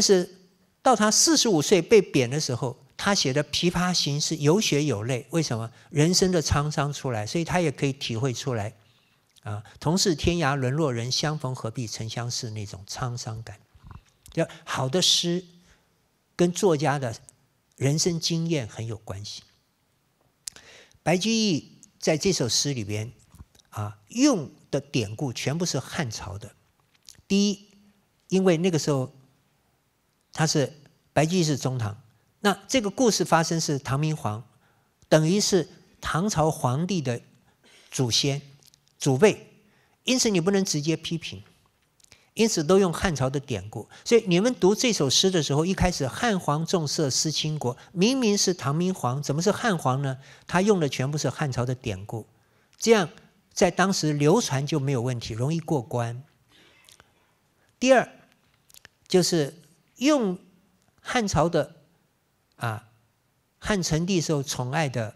但是到他四十五岁被贬的时候，他写的《琵琶行》是有血有泪。为什么人生的沧桑出来，所以他也可以体会出来。啊，同是天涯沦落人，相逢何必曾相识那种沧桑感。要好的诗跟作家的人生经验很有关系。白居易在这首诗里边啊，用的典故全部是汉朝的。第一，因为那个时候。他是白居易是中唐，那这个故事发生是唐明皇，等于是唐朝皇帝的祖先、祖辈，因此你不能直接批评，因此都用汉朝的典故。所以你们读这首诗的时候，一开始“汉皇重色思倾国”，明明是唐明皇，怎么是汉皇呢？他用的全部是汉朝的典故，这样在当时流传就没有问题，容易过关。第二就是。用汉朝的啊汉成帝时候宠爱的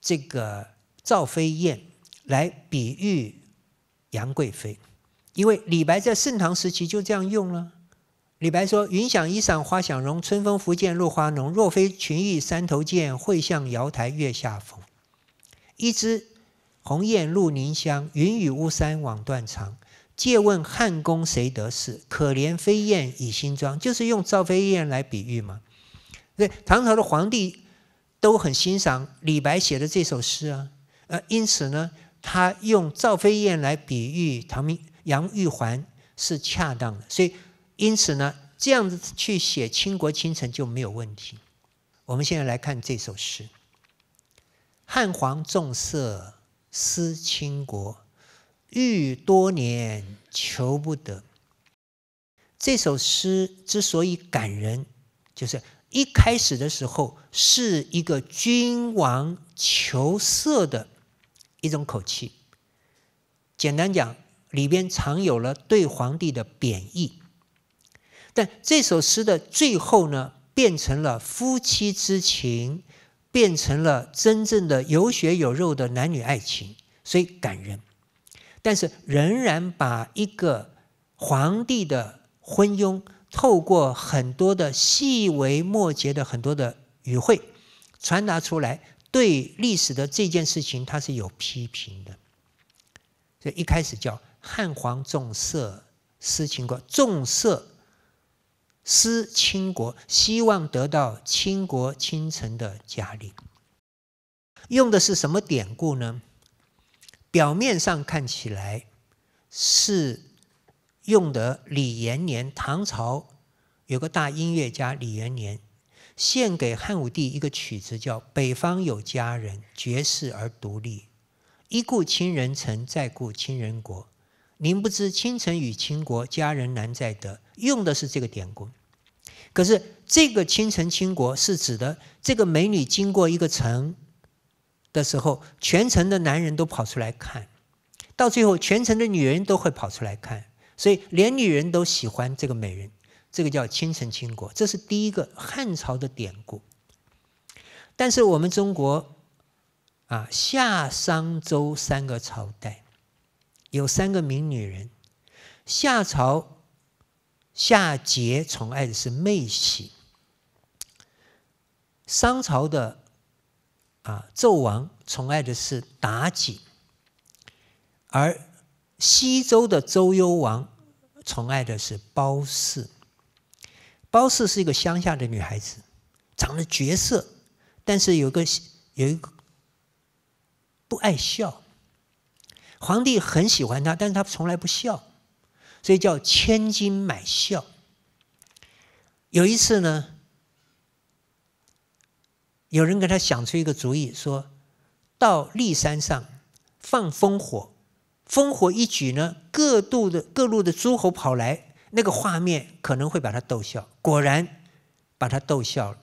这个赵飞燕来比喻杨贵妃，因为李白在盛唐时期就这样用了。李白说：“云想衣裳花想容，春风拂槛露花浓。若非群玉山头见，会向瑶台月下逢。一枝红艳露凝香，云雨巫山枉断肠。”借问汉宫谁得似，可怜飞燕倚新妆。就是用赵飞燕来比喻嘛。对，唐朝的皇帝都很欣赏李白写的这首诗啊，呃，因此呢，他用赵飞燕来比喻唐明杨玉环是恰当的，所以因此呢，这样子去写倾国倾城就没有问题。我们现在来看这首诗：汉皇重色思倾国。欲多年求不得。这首诗之所以感人，就是一开始的时候是一个君王求色的一种口气。简单讲，里边藏有了对皇帝的贬义，但这首诗的最后呢，变成了夫妻之情，变成了真正的有血有肉的男女爱情，所以感人。但是仍然把一个皇帝的昏庸，透过很多的细微末节的很多的语汇传达出来，对历史的这件事情，他是有批评的。所以一开始叫汉皇重色思倾国，重色思倾国，希望得到倾国倾城的佳丽，用的是什么典故呢？表面上看起来是用的李延年，唐朝有个大音乐家李延年，献给汉武帝一个曲子叫《北方有佳人》，绝世而独立，一顾倾人城，再顾倾人国。您不知倾城与倾国，佳人难再得。用的是这个典故。可是这个倾城倾国是指的这个美女经过一个城。的时候，全城的男人都跑出来看，到最后全城的女人都会跑出来看，所以连女人都喜欢这个美人，这个叫倾城倾国。这是第一个汉朝的典故。但是我们中国，啊，夏商周三个朝代，有三个名女人：夏朝夏桀宠爱的是妹喜，商朝的。啊，纣王宠爱的是妲己，而西周的周幽王宠爱的是褒姒。褒姒是一个乡下的女孩子，长得绝色，但是有个有一个不爱笑。皇帝很喜欢她，但是她从来不笑，所以叫千金买笑。有一次呢。有人给他想出一个主意，说到骊山上放烽火，烽火一举呢，各路的各路的诸侯跑来，那个画面可能会把他逗笑。果然把他逗笑了。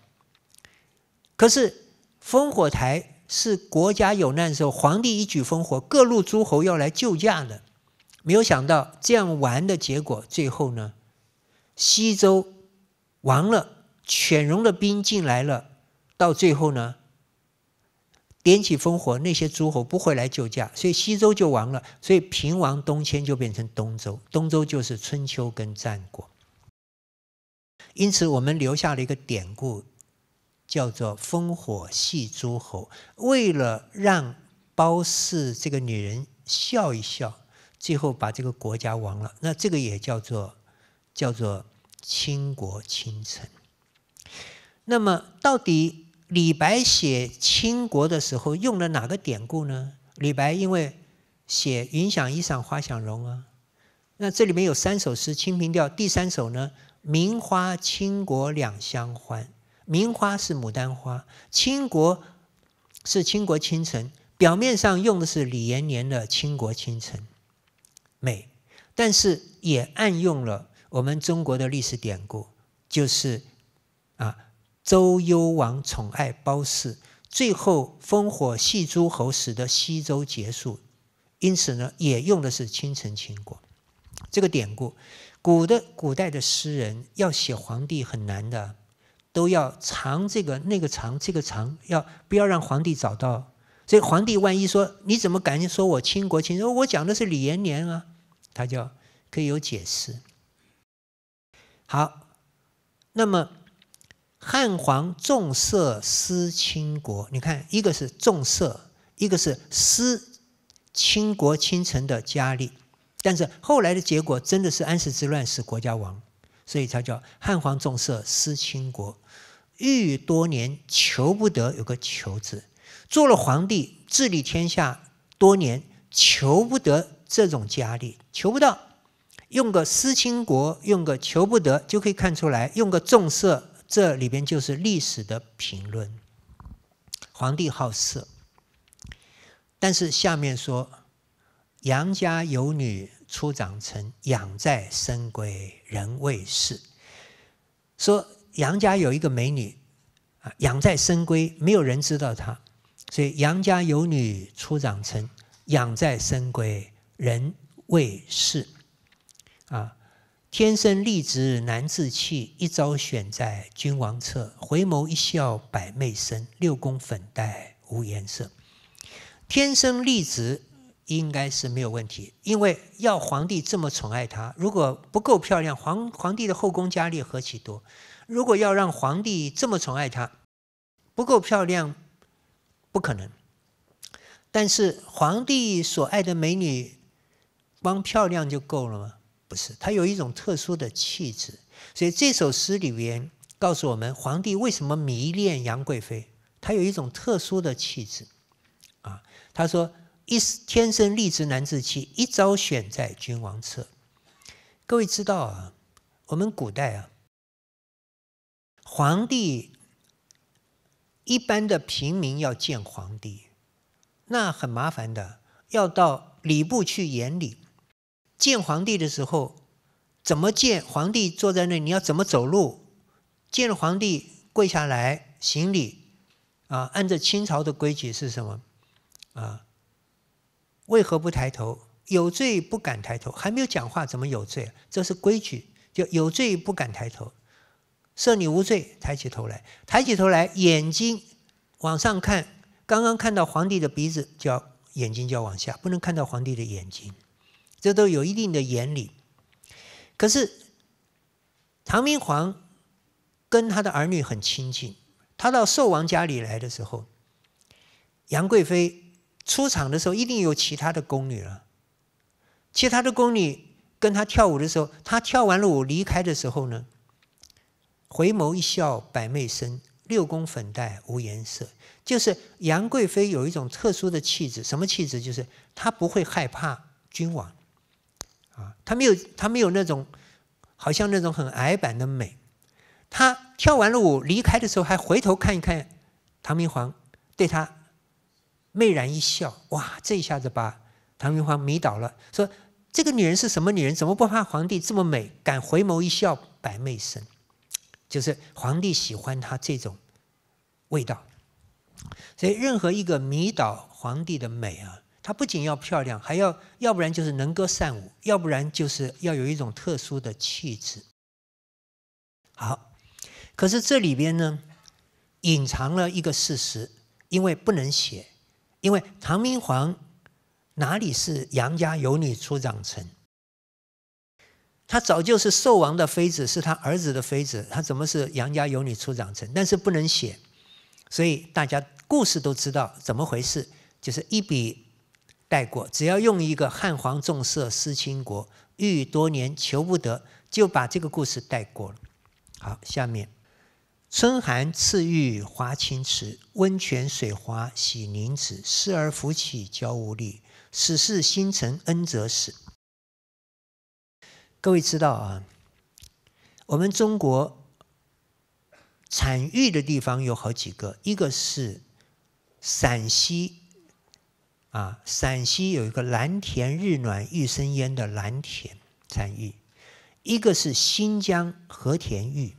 可是烽火台是国家有难的时候，皇帝一举烽火，各路诸侯要来救驾的。没有想到这样玩的结果，最后呢，西周亡了，犬戎的兵进来了。到最后呢，点起烽火，那些诸侯不会来救驾，所以西周就亡了。所以平王东迁就变成东周，东周就是春秋跟战国。因此我们留下了一个典故，叫做“烽火戏诸侯”，为了让褒姒这个女人笑一笑，最后把这个国家亡了。那这个也叫做叫做“倾国倾城”。那么到底？李白写《倾国》的时候用了哪个典故呢？李白因为写“云想衣裳花想容”啊，那这里面有三首诗，《清平调》第三首呢，“名花倾国两相欢”，名花是牡丹花，倾国是倾国倾城。表面上用的是李延年的倾国倾城美，但是也暗用了我们中国的历史典故，就是啊。周幽王宠爱褒姒，最后烽火戏诸侯，使得西周结束。因此呢，也用的是“倾城倾国”这个典故。古的古代的诗人要写皇帝很难的，都要藏这个、那个藏这个藏，要不要让皇帝找到？所以皇帝万一说：“你怎么敢说我倾国倾城？我讲的是李延年啊，他就可以有解释。好，那么。汉皇重色思倾国，你看，一个是重色，一个是思倾国倾城的佳丽。但是后来的结果真的是安史之乱使国家亡，所以才叫汉皇重色思倾国。欲多年求不得，有个“求”字，做了皇帝治理天下多年，求不得这种佳丽，求不到。用个“思倾国”，用个“求不得”，就可以看出来，用个“重色”。这里边就是历史的评论。皇帝好色，但是下面说：“杨家有女初长成，养在深闺人未识。”说杨家有一个美女啊，养在深闺，没有人知道她，所以“杨家有女初长成，养在深闺人未识”，啊。天生丽质难自弃，一朝选在君王侧，回眸一笑百媚生，六宫粉黛无颜色。天生丽质应该是没有问题，因为要皇帝这么宠爱她，如果不够漂亮，皇皇帝的后宫佳丽何其多，如果要让皇帝这么宠爱她，不够漂亮，不可能。但是皇帝所爱的美女，光漂亮就够了吗？不是，他有一种特殊的气质，所以这首诗里边告诉我们，皇帝为什么迷恋杨贵妃？他有一种特殊的气质，啊，他说：“一天生丽质难自弃，一朝选在君王侧。”各位知道啊，我们古代啊，皇帝一般的平民要见皇帝，那很麻烦的，要到礼部去演礼。见皇帝的时候，怎么见皇帝坐在那？你要怎么走路？见了皇帝跪下来行礼，啊，按照清朝的规矩是什么？啊，为何不抬头？有罪不敢抬头，还没有讲话怎么有罪？这是规矩，就有罪不敢抬头。赦你无罪，抬起头来，抬起头来，眼睛往上看，刚刚看到皇帝的鼻子，就要眼睛就要往下，不能看到皇帝的眼睛。这都有一定的原理。可是唐明皇跟他的儿女很亲近，他到寿王家里来的时候，杨贵妃出场的时候一定有其他的宫女了。其他的宫女跟他跳舞的时候，他跳完了舞离开的时候呢，回眸一笑百媚生，六宫粉黛无颜色。就是杨贵妃有一种特殊的气质，什么气质？就是她不会害怕君王。啊，她没有，她没有那种，好像那种很矮板的美。她跳完了舞离开的时候，还回头看一看唐明皇，对他媚然一笑。哇，这一下子把唐明皇迷倒了，说这个女人是什么女人？怎么不怕皇帝这么美，敢回眸一笑百媚生？就是皇帝喜欢她这种味道。所以任何一个迷倒皇帝的美啊。她不仅要漂亮，还要要不然就是能歌善舞，要不然就是要有一种特殊的气质。好，可是这里边呢，隐藏了一个事实，因为不能写，因为唐明皇哪里是杨家有女初长成？他早就是寿王的妃子，是他儿子的妃子，他怎么是杨家有女初长成？但是不能写，所以大家故事都知道怎么回事，就是一笔。带过，只要用一个“汉皇重色思倾国，郁多年求不得”，就把这个故事带过了。好，下面“春寒赐浴华清池，温泉水滑洗凝脂，侍儿扶起娇无力，始是新承恩泽时。”各位知道啊，我们中国产玉的地方有好几个，一个是陕西。啊，陕西有一个蓝田日暖玉生烟的蓝田产玉，一个是新疆和田玉。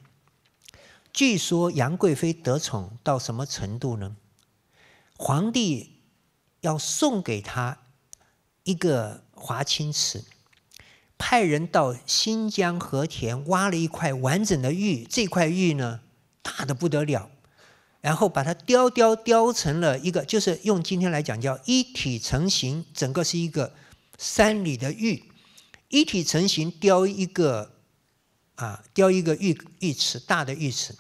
据说杨贵妃得宠到什么程度呢？皇帝要送给她一个华清池，派人到新疆和田挖了一块完整的玉，这块玉呢大的不得了。然后把它雕雕雕成了一个，就是用今天来讲叫一体成型，整个是一个山里的玉，一体成型雕一个，啊，雕一个玉玉池，大的玉池。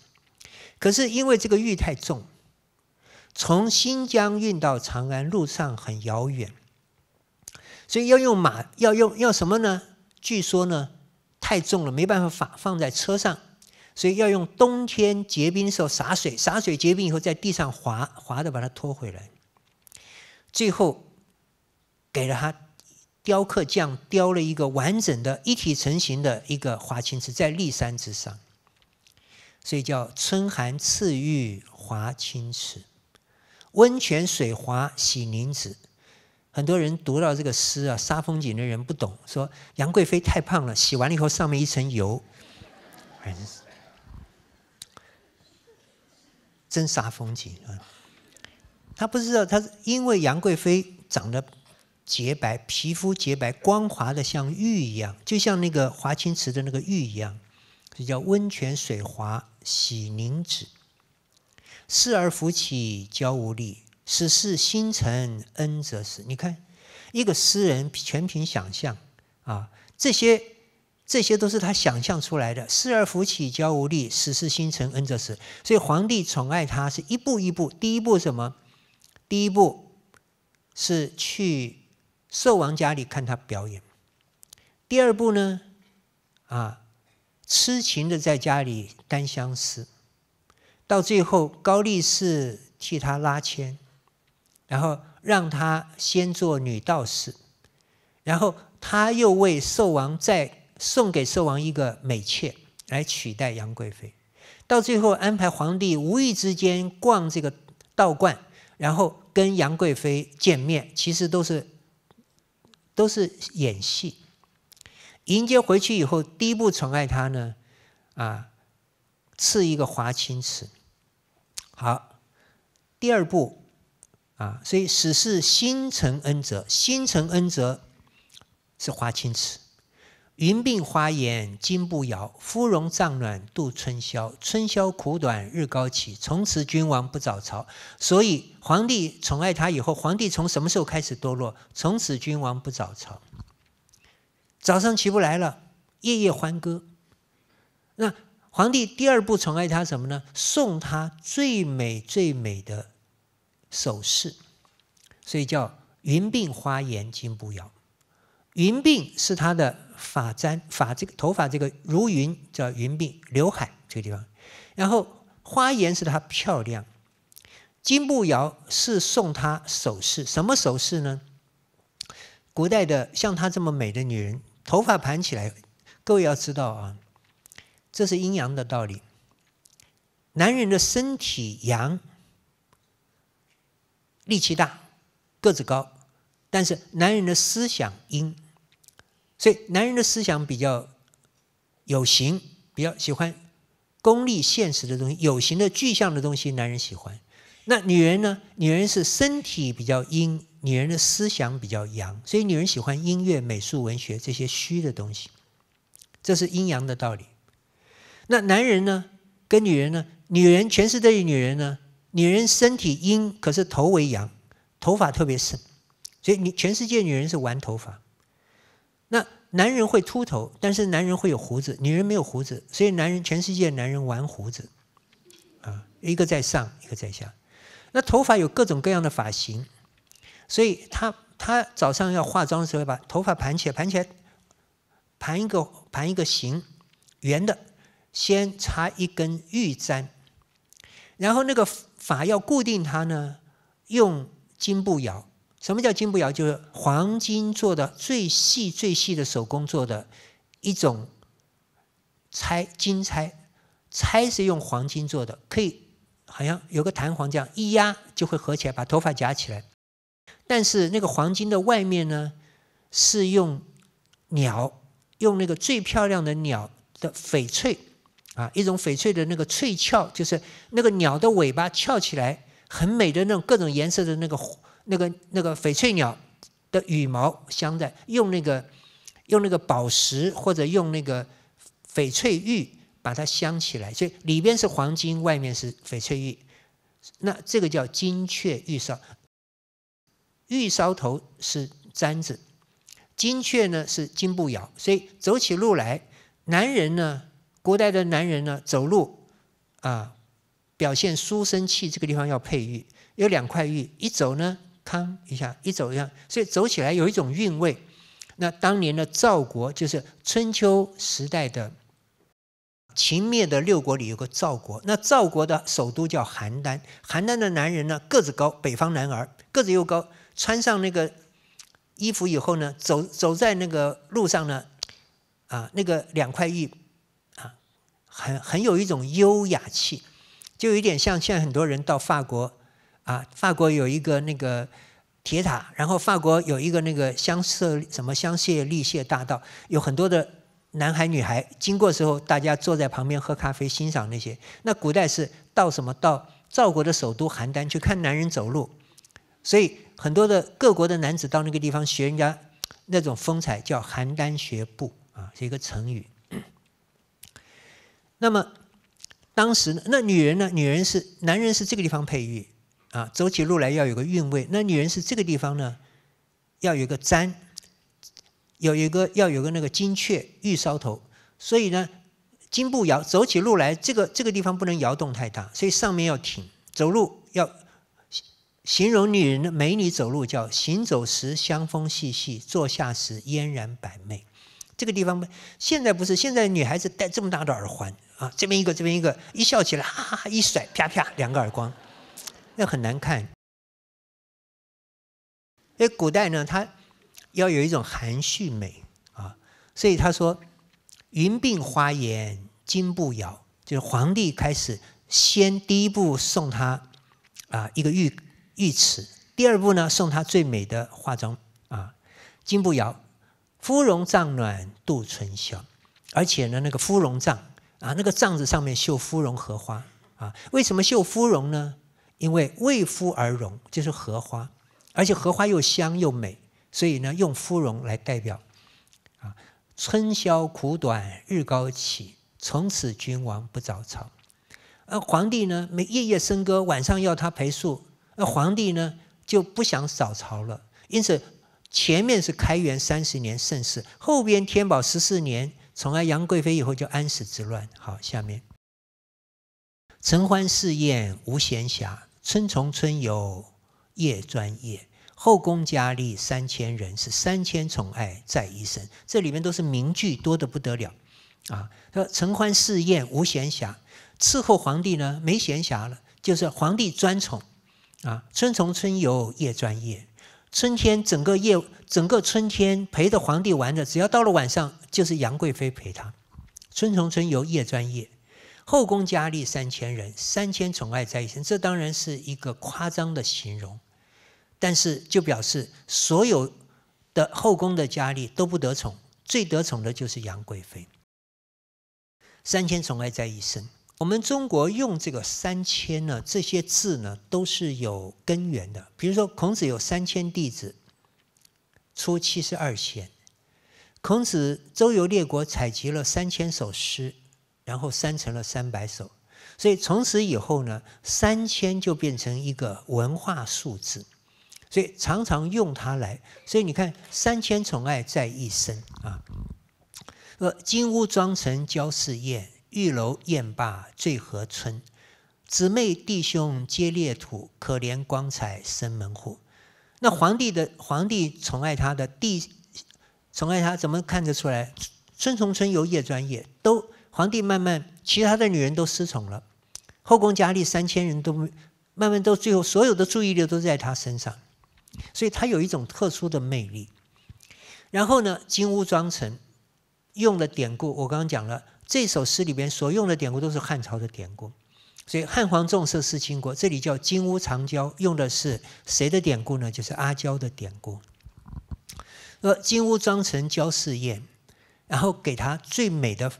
可是因为这个玉太重，从新疆运到长安路上很遥远，所以要用马，要用要什么呢？据说呢，太重了，没办法放放在车上。所以要用冬天结冰的时候洒水，洒水结冰以后在地上滑滑的把它拖回来，最后给了他雕刻匠雕了一个完整的、一体成型的一个华清池在骊山之上，所以叫“春寒赐浴华清池，温泉水滑洗凝脂”。很多人读到这个诗啊，杀风景的人不懂，说杨贵妃太胖了，洗完了以后上面一层油。真煞风景啊！他不知道，他因为杨贵妃长得洁白，皮肤洁白光滑的像玉一样，就像那个华清池的那个玉一样，叫温泉水滑洗凝脂。侍儿扶起娇无力，始是新承恩泽时。你看，一个诗人全凭想象啊，这些。这些都是他想象出来的。失而复起，娇无力，死是心存恩泽时。所以皇帝宠爱他是一步一步。第一步什么？第一步是去寿王家里看他表演。第二步呢？啊，痴情的在家里单相思。到最后，高力士替他拉纤，然后让他先做女道士，然后他又为寿王在。送给寿王一个美妾来取代杨贵妃，到最后安排皇帝无意之间逛这个道观，然后跟杨贵妃见面，其实都是都是演戏。迎接回去以后，第一步宠爱她呢，啊，赐一个华清池。好，第二步，啊，所以始是心承恩泽，心承恩泽是华清池。云鬓花颜金步摇，芙蓉帐暖度春宵。春宵苦短日高起，从此君王不早朝。所以皇帝宠爱他以后，皇帝从什么时候开始堕落？从此君王不早朝，早上起不来了，夜夜欢歌。那皇帝第二步宠爱他什么呢？送他最美最美的首饰，所以叫云鬓花颜金步摇。云鬓是她的发簪，发这个头发这个如云叫云鬓，刘海这个地方。然后花颜是她漂亮，金步摇是送她首饰，什么首饰呢？古代的像她这么美的女人，头发盘起来，各位要知道啊，这是阴阳的道理。男人的身体阳，力气大，个子高，但是男人的思想阴。所以男人的思想比较有形，比较喜欢功利现实的东西，有形的具象的东西，男人喜欢。那女人呢？女人是身体比较阴，女人的思想比较阳，所以女人喜欢音乐、美术、文学这些虚的东西。这是阴阳的道理。那男人呢？跟女人呢？女人全世界女人呢？女人身体阴，可是头为阳，头发特别盛，所以你全世界女人是玩头发。那男人会秃头，但是男人会有胡子，女人没有胡子，所以男人全世界男人玩胡子，啊，一个在上，一个在下。那头发有各种各样的发型，所以他他早上要化妆的时候，把头发盘起来，盘起来盘一个盘一个形，圆的，先插一根玉簪，然后那个发要固定它呢，用金步摇。什么叫金步摇？就是黄金做的最细最细的手工做的，一种钗，金钗，钗是用黄金做的，可以好像有个弹簧这样一压就会合起来，把头发夹起来。但是那个黄金的外面呢，是用鸟，用那个最漂亮的鸟的翡翠啊，一种翡翠的那个翠翘，就是那个鸟的尾巴翘起来，很美的那种各种颜色的那个。那个那个翡翠鸟的羽毛镶在用那个用那个宝石或者用那个翡翠玉把它镶起来，所以里边是黄金，外面是翡翠玉，那这个叫金雀玉搔。玉搔头是簪子，金雀呢是金步摇，所以走起路来，男人呢，古代的男人呢走路啊，表现书生气，这个地方要佩玉，有两块玉，一走呢。康一下，一走一样，所以走起来有一种韵味。那当年的赵国，就是春秋时代的秦灭的六国里有个赵国，那赵国的首都叫邯郸。邯郸的男人呢，个子高，北方男儿，个子又高，穿上那个衣服以后呢，走走在那个路上呢，啊，那个两块玉啊，很很有一种优雅气，就有点像现在很多人到法国。啊，法国有一个那个铁塔，然后法国有一个那个香榭什么香榭丽榭大道，有很多的男孩女孩经过时候，大家坐在旁边喝咖啡欣赏那些。那古代是到什么到赵国的首都邯郸去看男人走路，所以很多的各国的男子到那个地方学人家那种风采，叫邯郸学步啊，是一个成语。那么当时那女人呢？女人是男人是这个地方培育。啊，走起路来要有个韵味。那女人是这个地方呢，要有个簪，有一个要有个那个金雀玉搔头。所以呢，金步摇走起路来，这个这个地方不能摇动太大，所以上面要挺。走路要形容女人的美女走路叫行走时香风细细，坐下时嫣然百媚。这个地方现在不是现在女孩子戴这么大的耳环啊，这边一个这边一个，一笑起来哈哈哈一甩，啪啪两个耳光。那很难看，因为古代呢，他要有一种含蓄美啊，所以他说：“云鬓花颜金步摇。”就是皇帝开始先第一步送他啊一个玉玉尺，第二步呢送他最美的化妆啊金步摇，芙蓉帐暖度春宵，而且呢那个芙蓉帐啊那个帐子上面绣芙蓉荷花啊，为什么绣芙蓉呢？因为为夫而荣，就是荷花，而且荷花又香又美，所以呢，用芙蓉来代表。啊，春宵苦短日高起，从此君王不早朝。而皇帝呢，每夜夜笙歌，晚上要他陪宿。而皇帝呢，就不想早朝了。因此，前面是开元三十年盛世，后边天宝十四年，宠爱杨贵妃以后，就安史之乱。好，下面，承欢侍宴无闲暇。春从春游夜专夜，后宫佳丽三千人，是三千宠爱在一身。这里面都是名句，多的不得了，啊！说承欢侍宴无闲暇，伺候皇帝呢没闲暇了，就是皇帝专宠，啊！春从春游夜专夜，春天整个夜整个春天陪着皇帝玩的，只要到了晚上就是杨贵妃陪他，春从春游夜专夜。后宫佳丽三千人，三千宠爱在一身。这当然是一个夸张的形容，但是就表示所有的后宫的佳丽都不得宠，最得宠的就是杨贵妃。三千宠爱在一身。我们中国用这个“三千”呢，这些字呢都是有根源的。比如说，孔子有三千弟子，出七十二贤。孔子周游列国，采集了三千首诗。然后删成了三百首，所以从此以后呢，三千就变成一个文化数字，所以常常用它来。所以你看，三千宠爱在一身啊。呃，金屋妆成娇侍燕，玉楼宴罢醉和春。姊妹弟兄皆列土，可怜光彩生门户。那皇帝的皇帝宠爱他的弟，宠爱他怎么看得出来？春从春游夜专业都。皇帝慢慢，其他的女人都失宠了，后宫佳丽三千人都慢慢都最后所有的注意力都在他身上，所以他有一种特殊的魅力。然后呢，金屋妆成用的典故我刚刚讲了，这首诗里边所用的典故都是汉朝的典故，所以汉皇重色思倾国，这里叫金屋藏娇，用的是谁的典故呢？就是阿娇的典故。呃，金屋妆成娇侍宴，然后给她最美的。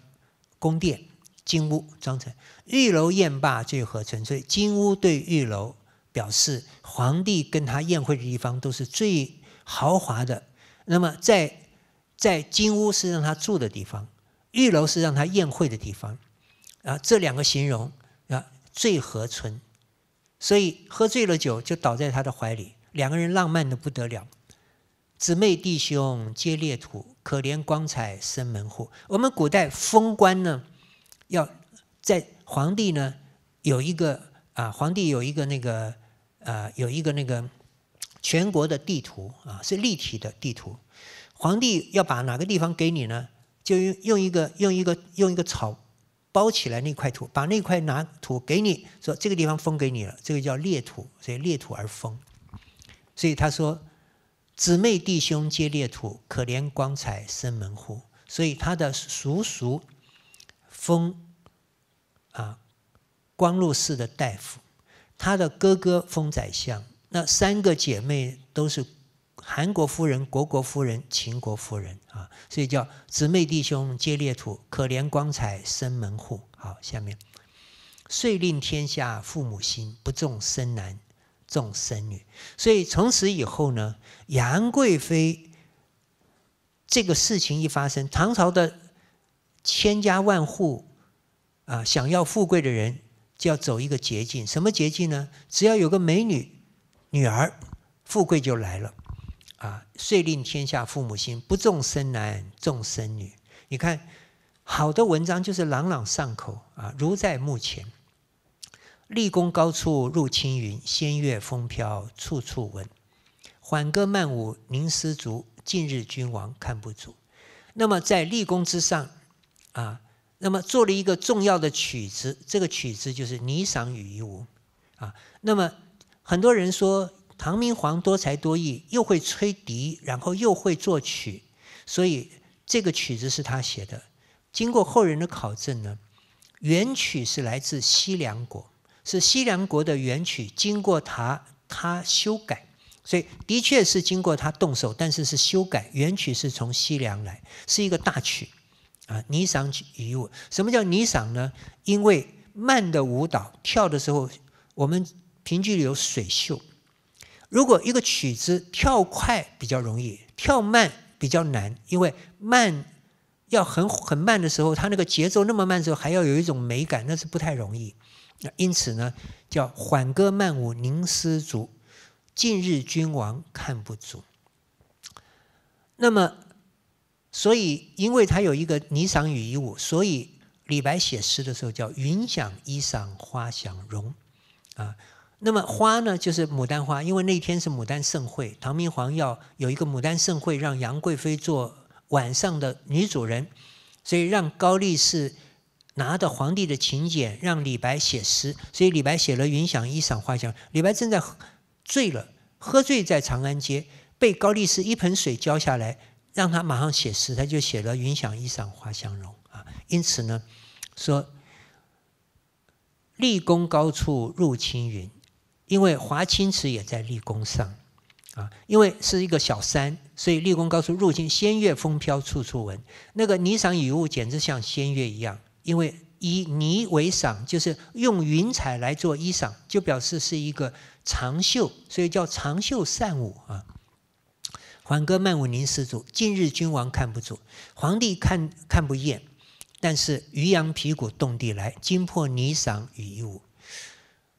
宫殿、金屋、妆成玉楼宴罢醉合春，所以金屋对玉楼表示皇帝跟他宴会的地方都是最豪华的。那么，在在金屋是让他住的地方，玉楼是让他宴会的地方。啊，这两个形容啊，最合春，所以喝醉了酒就倒在他的怀里，两个人浪漫的不得了。姊妹弟兄皆列土。可怜光彩生门户。我们古代封官呢，要在皇帝呢有一个啊，皇帝有一个那个啊，有一个那个全国的地图啊，是立体的地图。皇帝要把哪个地方给你呢？就用用一个用一个用一个草包起来那块土，把那块拿土给你，说这个地方封给你了。这个叫列土，所以列土而封。所以他说。姊妹弟兄皆列土，可怜光彩生门户。所以他的叔叔封啊光禄寺的大夫，他的哥哥封宰相，那三个姐妹都是韩国夫人、国国夫人、秦国夫人啊，所以叫姊妹弟兄皆列土，可怜光彩生门户。好，下面遂令天下父母心，不重生男。重生女，所以从此以后呢，杨贵妃这个事情一发生，唐朝的千家万户啊，想要富贵的人就要走一个捷径，什么捷径呢？只要有个美女女儿，富贵就来了。啊，遂令天下父母心，不重生男，重生女。你看，好的文章就是朗朗上口啊，如在目前。立功高处入青云，仙乐风飘处处闻。缓歌慢舞凝丝竹，近日君王看不足。那么在立功之上，啊，那么做了一个重要的曲子，这个曲子就是《霓裳羽衣舞》啊。那么很多人说唐明皇多才多艺，又会吹笛，然后又会作曲，所以这个曲子是他写的。经过后人的考证呢，原曲是来自西凉国。是西凉国的元曲，经过他他修改，所以的确是经过他动手，但是是修改元曲是从西凉来，是一个大曲啊。霓裳起舞，什么叫霓裳呢？因为慢的舞蹈跳的时候，我们评剧里有水袖。如果一个曲子跳快比较容易，跳慢比较难，因为慢要很很慢的时候，它那个节奏那么慢的时候，还要有一种美感，那是不太容易。那因此呢，叫缓歌慢舞凝丝竹，近日君王看不足。那么，所以因为它有一个霓裳羽衣舞，所以李白写诗的时候叫云想衣裳花想容，啊，那么花呢就是牡丹花，因为那天是牡丹盛会，唐明皇要有一个牡丹盛会，让杨贵妃做晚上的女主人，所以让高力士。拿着皇帝的请柬让李白写诗，所以李白写了“云想衣裳花香”。李白正在醉了，喝醉在长安街，被高力士一盆水浇下来，让他马上写诗，他就写了“云想衣裳花香容》啊。因此呢，说“立功高处入青云”，因为华清池也在立功上啊，因为是一个小山，所以立功高处入青。仙乐风飘处处闻，那个霓裳羽雾简直像仙乐一样。因为以霓为裳，就是用云彩来做衣裳，就表示是一个长袖，所以叫长袖善舞啊。缓歌慢舞凝丝竹，近日君王看不住，皇帝看看不厌。但是渔阳皮鼓动地来，惊破霓裳羽衣舞。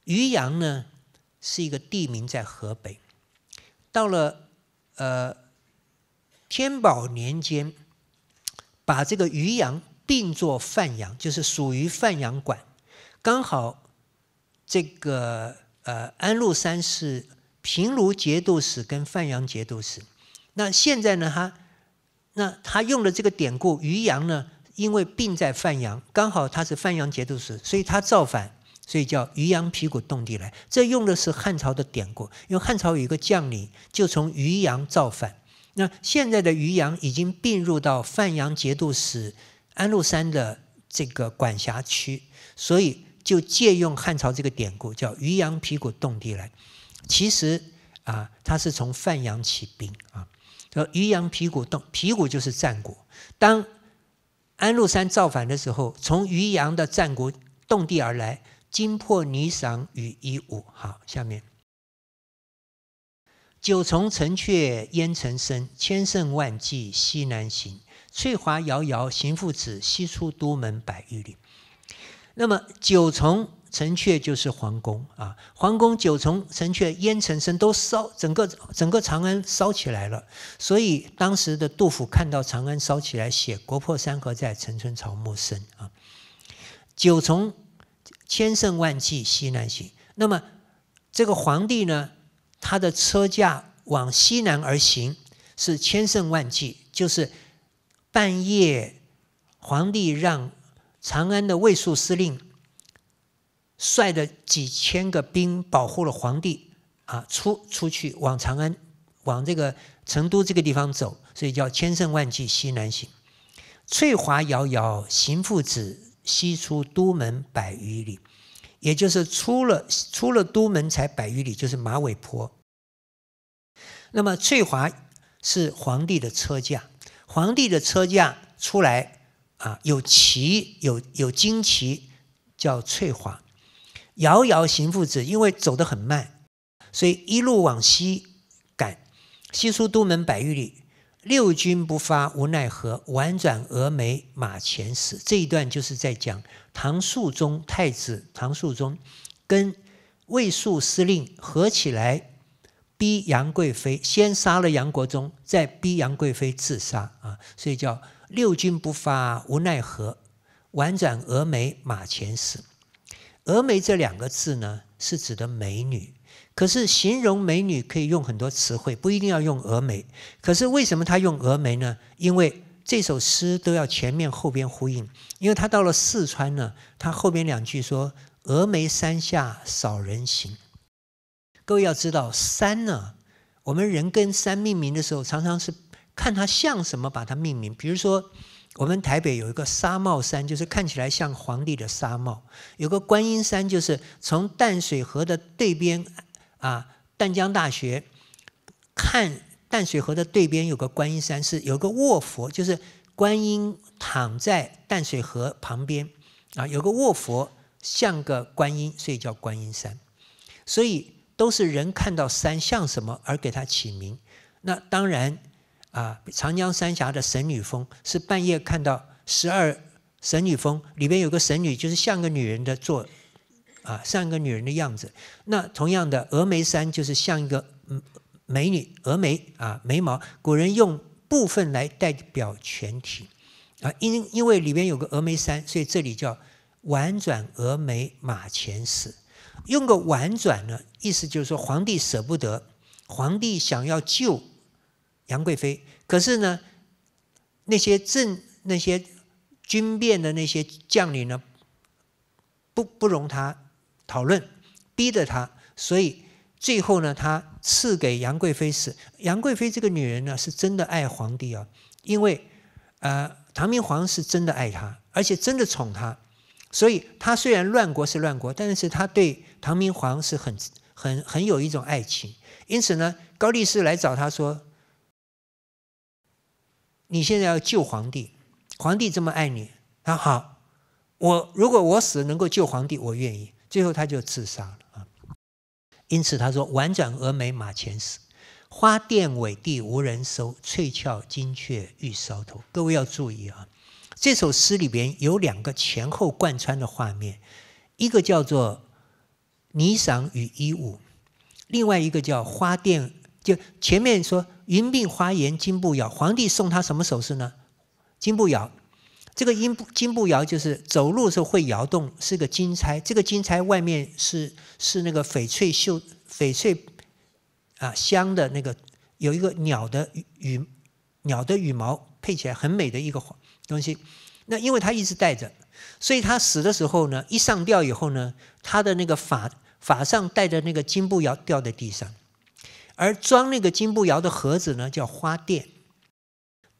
渔阳呢是一个地名，在河北。到了呃天宝年间，把这个渔阳。并作范阳，就是属于范阳管。刚好这个呃，安禄山是平卢节度使跟范阳节度使。那现在呢，他那他用的这个典故，于阳呢，因为并在范阳，刚好他是范阳节度使，所以他造反，所以叫渔阳鼙鼓动地来。这用的是汉朝的典故，因为汉朝有一个将领就从渔阳造反。那现在的渔阳已经并入到范阳节度使。安禄山的这个管辖区，所以就借用汉朝这个典故，叫“渔阳皮鼓动地来”。其实啊，他是从范阳起兵啊。说“渔阳皮鼓动，皮鼓就是战鼓。当安禄山造反的时候，从渔阳的战鼓动地而来，惊破霓裳羽衣舞。好，下面九重城阙烟尘生，千乘万骑西南行。翠华遥遥行复止，西出都门百余里。那么九重城阙就是皇宫啊，皇宫九重城阙烟尘生，都烧整个整个长安烧起来了。所以当时的杜甫看到长安烧起来，写“国破山河在，城春草木深”啊。九重千乘万骑西南行，那么这个皇帝呢，他的车驾往西南而行，是千乘万骑，就是。半夜，皇帝让长安的卫戍司令率着几千个兵保护了皇帝啊，出出去往长安，往这个成都这个地方走，所以叫千乘万骑西南行。翠华遥遥行复止，西出都门百余里，也就是出了出了都门才百余里，就是马尾坡。那么翠华是皇帝的车驾。皇帝的车驾出来啊，有旗，有有金旗，叫翠华，遥遥行父子，因为走得很慢，所以一路往西赶，西出都门百余里，六军不发无奈何，宛转蛾眉马前死。这一段就是在讲唐肃宗太子唐肃宗跟魏戍司令合起来。逼杨贵妃，先杀了杨国忠，再逼杨贵妃自杀啊！所以叫六军不发无奈何，宛转蛾眉马前死。峨眉这两个字呢，是指的美女。可是形容美女可以用很多词汇，不一定要用峨眉。可是为什么他用峨眉呢？因为这首诗都要前面后边呼应。因为他到了四川呢，他后边两句说：“峨眉山下少人行。”各位要知道，山呢，我们人跟山命名的时候，常常是看它像什么把它命名。比如说，我们台北有一个沙帽山，就是看起来像皇帝的沙帽；有个观音山，就是从淡水河的对边啊，淡江大学看淡水河的对边有个观音山，是有个卧佛，就是观音躺在淡水河旁边啊，有个卧佛像个观音，所以叫观音山。所以。都是人看到山像什么而给它起名。那当然，啊，长江三峡的神女峰是半夜看到十二神女峰里边有个神女，就是像个女人的坐，啊，像一个女人的样子。那同样的，峨眉山就是像一个美女，峨眉啊，眉毛。古人用部分来代表全体，啊，因因为里边有个峨眉山，所以这里叫婉转峨眉马前死。用个婉转呢，意思就是说，皇帝舍不得，皇帝想要救杨贵妃，可是呢，那些政、那些军变的那些将领呢，不不容他讨论，逼着他，所以最后呢，他赐给杨贵妃死。杨贵妃这个女人呢，是真的爱皇帝啊，因为呃，唐明皇是真的爱她，而且真的宠她。所以他虽然乱国是乱国，但是他对唐明皇是很、很、很有一种爱情。因此呢，高力士来找他说：“你现在要救皇帝，皇帝这么爱你。”他好，我如果我死能够救皇帝，我愿意。”最后他就自杀了啊。因此他说：“婉转蛾眉马前死，花钿委地无人收，翠翘金雀玉搔头。”各位要注意啊。这首诗里边有两个前后贯穿的画面，一个叫做霓裳与衣舞，另外一个叫花钿。就前面说云鬓花颜金步摇，皇帝送她什么首饰呢？金步摇。这个金步金步摇就是走路时候会摇动，是个金钗。这个金钗外面是是那个翡翠绣翡翠啊镶的那个有一个鸟的羽鸟的羽毛配起来很美的一个花。东西，那因为他一直带着，所以他死的时候呢，一上吊以后呢，他的那个法法上带着那个金步摇掉在地上，而装那个金步摇的盒子呢叫花钿，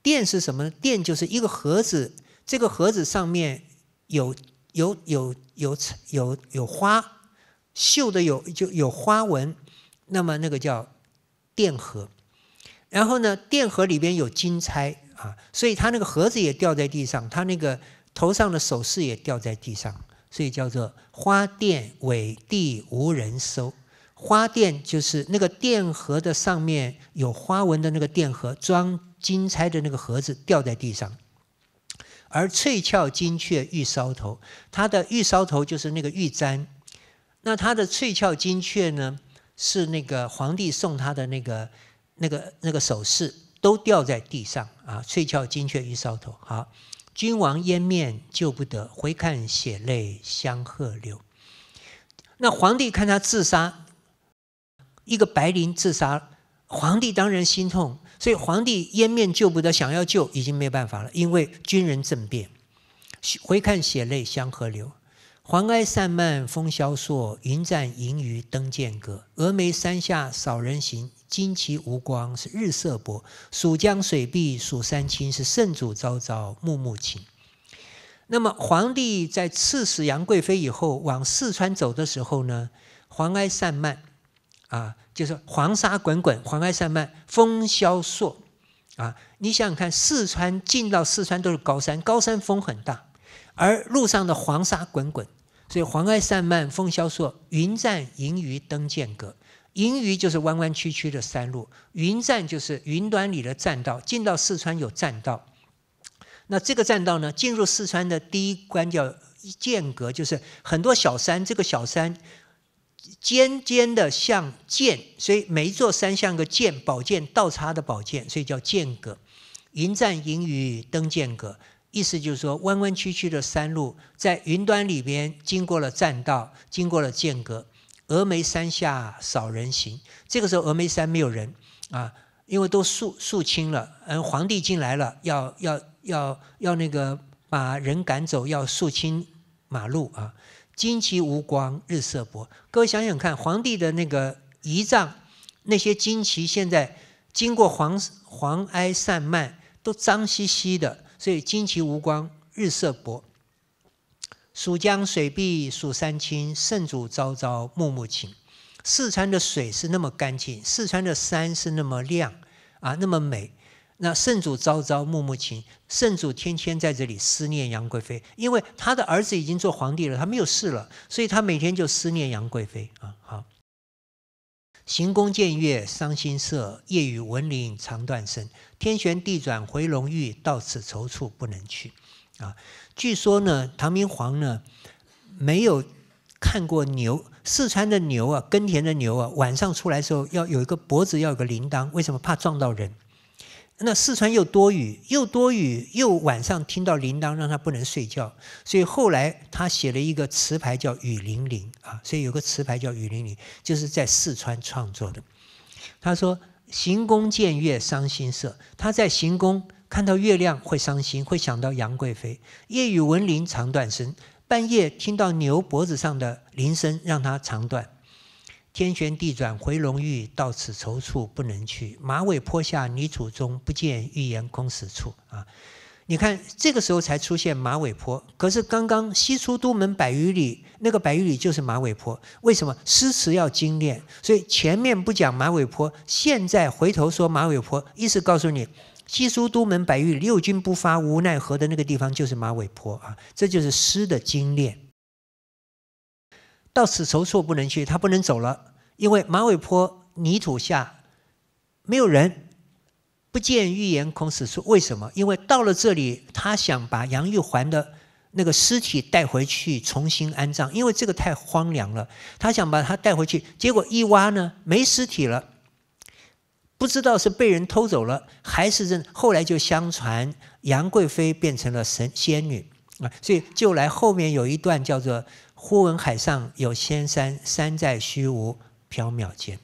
钿是什么呢？钿就是一个盒子，这个盒子上面有有有有有有花绣的有就有花纹，那么那个叫钿盒，然后呢，钿盒里边有金钗。啊，所以他那个盒子也掉在地上，他那个头上的首饰也掉在地上，所以叫做花店尾地无人收。花店就是那个店盒的上面有花纹的那个店盒，装金钗的那个盒子掉在地上。而翠翘金雀玉搔头，它的玉搔头就是那个玉簪，那它的翠翘金雀呢，是那个皇帝送他的那个那个那个首饰。都掉在地上啊！翠翘金雀玉搔头。好，君王掩面救不得，回看血泪相和流。那皇帝看他自杀，一个白绫自杀，皇帝当然心痛，所以皇帝掩面救不得，想要救已经没有办法了，因为军人政变。回看血泪相和流。黄埃散漫风萧索，云栈萦鱼登剑阁。峨眉山下少人行，旌旗无光是日色。薄蜀江水碧，蜀山青。是圣主朝朝暮暮情。那么，皇帝在赐死杨贵妃以后，往四川走的时候呢？黄埃散漫，啊，就是黄沙滚滚，黄埃散漫，风萧索。啊，你想想看，四川进到四川都是高山，高山风很大，而路上的黄沙滚滚。对，黄埃散漫风萧索，云栈萦鱼登剑阁。萦鱼就是弯弯曲曲的山路，云栈就是云端里的栈道。进到四川有栈道，那这个栈道呢，进入四川的第一关叫剑阁，就是很多小山，这个小山尖尖的像剑，所以每一座山像个剑，宝剑倒插的宝剑，所以叫剑阁。云栈萦鱼登剑阁。意思就是说，弯弯曲曲的山路，在云端里边经过了栈道，经过了间隔。峨眉山下少人行，这个时候峨眉山没有人啊，因为都肃肃清了。嗯，皇帝进来了，要要要要那个把人赶走，要肃清马路啊。旌旗无光，日色薄。各位想想看，皇帝的那个仪仗，那些旌旗现在经过黄黄埃散漫，都脏兮兮的。所以，金旗无光，日色薄；蜀江水碧，蜀山青。圣主朝朝暮暮情，四川的水是那么干净，四川的山是那么亮啊，那么美。那圣主朝朝暮暮情，圣主天天在这里思念杨贵妃，因为他的儿子已经做皇帝了，他没有事了，所以他每天就思念杨贵妃啊。好，行宫见月伤心色，夜雨闻铃肠断声。天旋地转回龙驭，到此踌躇不能去。啊，据说呢，唐明皇呢没有看过牛。四川的牛啊，耕田的牛啊，晚上出来的时候要有一个脖子，要有个铃铛，为什么？怕撞到人。那四川又多雨，又多雨，又晚上听到铃铛，让他不能睡觉。所以后来他写了一个词牌叫《雨霖铃》啊，所以有个词牌叫《雨霖铃》，就是在四川创作的。他说。行宫见月伤心色，他在行宫看到月亮会伤心，会想到杨贵妃。夜雨闻铃长断声，半夜听到牛脖子上的铃声，让他长断。天旋地转回龙驭，到此踌躇不能去。马尾坡下女土中，不见玉颜空死处。啊。你看，这个时候才出现马尾坡。可是刚刚西出都门百余里，那个百余里就是马尾坡。为什么诗词要精炼？所以前面不讲马尾坡，现在回头说马尾坡，意思告诉你：西出都门百余里，六军不发无奈何的那个地方就是马尾坡啊！这就是诗的精炼。到此踌躇不能去，他不能走了，因为马尾坡泥土下没有人。不见预言孔死处，为什么？因为到了这里，他想把杨玉环的那个尸体带回去重新安葬，因为这个太荒凉了。他想把他带回去，结果一挖呢，没尸体了，不知道是被人偷走了，还是这？后来就相传杨贵妃变成了神仙女啊，所以就来后面有一段叫做“忽闻海上有仙山，山在虚无缥缈间”。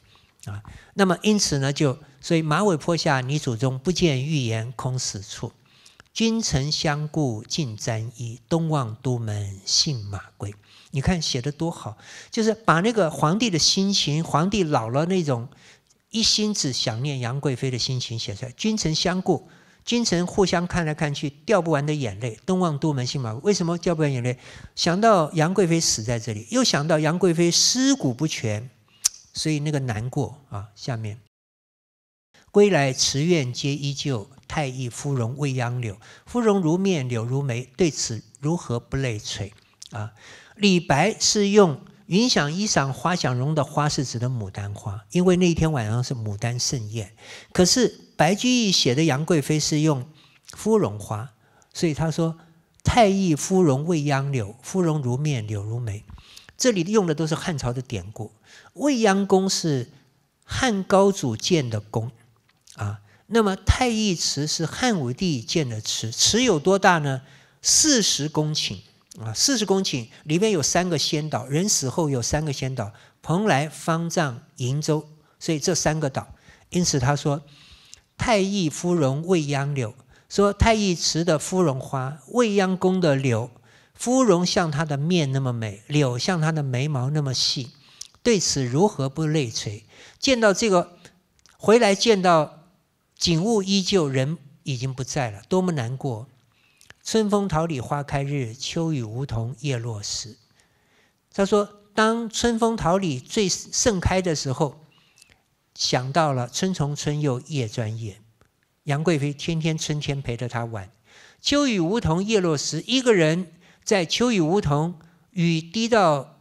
啊，那么因此呢，就所以马尾坡下女祖中不见玉颜空死处，君臣相顾尽沾衣，东望都门信马归。你看写的多好，就是把那个皇帝的心情，皇帝老了那种一心只想念杨贵妃的心情写出来。君臣相顾，君臣互相看来看去，掉不完的眼泪。东望都门信马归，为什么掉不完眼泪？想到杨贵妃死在这里，又想到杨贵妃尸骨不全。所以那个难过啊，下面归来池苑皆依旧，太液芙蓉未央柳。芙蓉如面柳如眉，对此如何不泪垂？啊，李白是用云想衣裳花想容的花是指的牡丹花，因为那天晚上是牡丹盛宴。可是白居易写的杨贵妃是用芙蓉花，所以他说太液芙蓉未央柳，芙蓉如面柳如眉。这里用的都是汉朝的典故。未央宫是汉高祖建的宫，啊，那么太液池是汉武帝建的池。池有多大呢？四十公顷，啊，四十公顷里面有三个仙岛，人死后有三个仙岛：蓬莱、方丈、瀛洲。所以这三个岛，因此他说：“太液芙蓉未央柳。”说太液池的芙蓉花，未央宫的柳，芙蓉像她的面那么美，柳像她的眉毛那么细。对此如何不泪垂？见到这个，回来见到景物依旧，人已经不在了，多么难过！春风桃李花开日，秋雨梧桐叶落时。他说，当春风桃李最盛开的时候，想到了春从春又夜专夜，杨贵妃天天春天陪着他玩。秋雨梧桐叶落时，一个人在秋雨梧桐，雨滴到。